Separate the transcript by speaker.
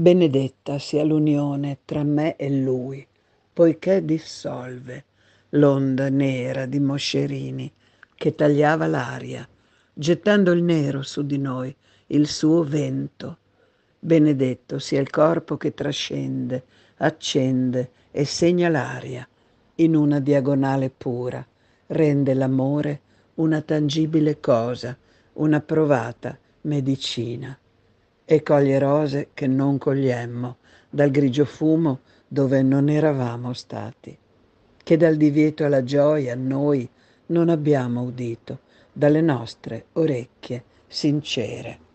Speaker 1: Benedetta sia l'unione tra me e lui, poiché dissolve l'onda nera di Moscerini che tagliava l'aria, gettando il nero su di noi, il suo vento. Benedetto sia il corpo che trascende, accende e segna l'aria in una diagonale pura, rende l'amore una tangibile cosa, una provata medicina e coglie rose che non cogliemmo dal grigio fumo dove non eravamo stati, che dal divieto alla gioia noi non abbiamo udito dalle nostre orecchie sincere.